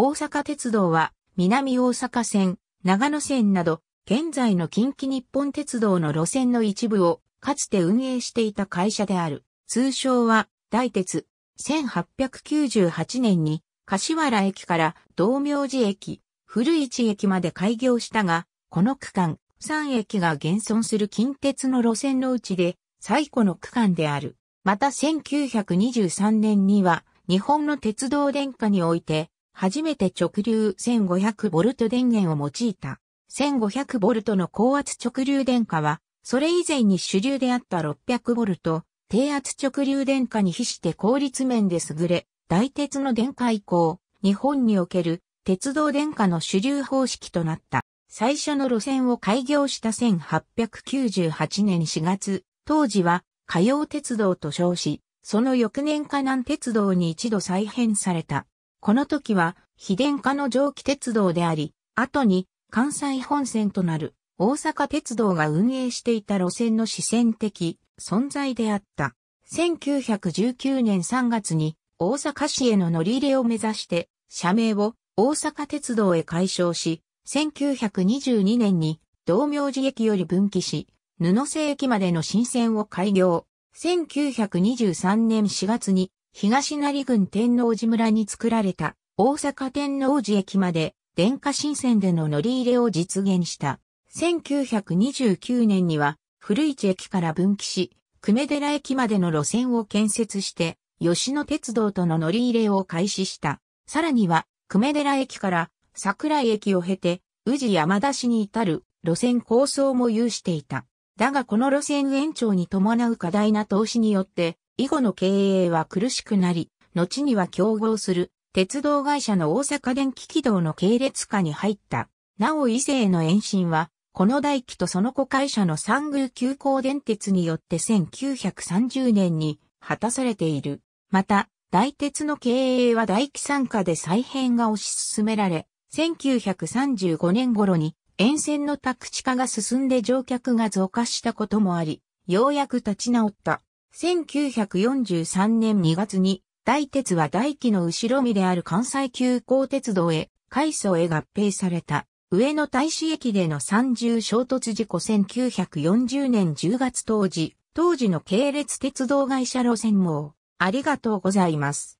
大阪鉄道は、南大阪線、長野線など、現在の近畿日本鉄道の路線の一部を、かつて運営していた会社である。通称は、大鉄。1898年に、柏原駅から道明寺駅、古市駅まで開業したが、この区間、3駅が現存する近鉄の路線のうちで、最古の区間である。また1923年には、日本の鉄道電化において、初めて直流 1500V 電源を用いた。1500V の高圧直流電化は、それ以前に主流であった 600V、低圧直流電化に比して効率面で優れ、大鉄の電化以降、日本における鉄道電化の主流方式となった。最初の路線を開業した1898年4月、当時は火曜鉄道と称し、その翌年河南鉄道に一度再編された。この時は、非電化の蒸気鉄道であり、後に関西本線となる大阪鉄道が運営していた路線の視線的存在であった。1919年3月に大阪市への乗り入れを目指して、社名を大阪鉄道へ改称し、1922年に道明寺駅より分岐し、布瀬駅までの新線を開業。1923年4月に東成郡天王寺村に作られた大阪天王寺駅まで電化新線での乗り入れを実現した。1929年には古市駅から分岐し、久米寺駅までの路線を建設して、吉野鉄道との乗り入れを開始した。さらには、久米寺駅から桜井駅を経て、宇治山田市に至る路線構想も有していた。だがこの路線延長に伴う過大な投資によって、以後の経営は苦しくなり、後には競合する鉄道会社の大阪電気軌道の系列下に入った。なお異性の延伸は、この大機とその子会社の三宮急行電鉄によって1930年に果たされている。また、大鉄の経営は大機参加で再編が推し進められ、1935年頃に沿線の宅地化が進んで乗客が増加したこともあり、ようやく立ち直った。1943年2月に、大鉄は大輝の後ろ身である関西急行鉄道へ、海藻へ合併された。上野大使駅での三重衝突事故1940年10月当時、当時の系列鉄道会社路線網。ありがとうございます。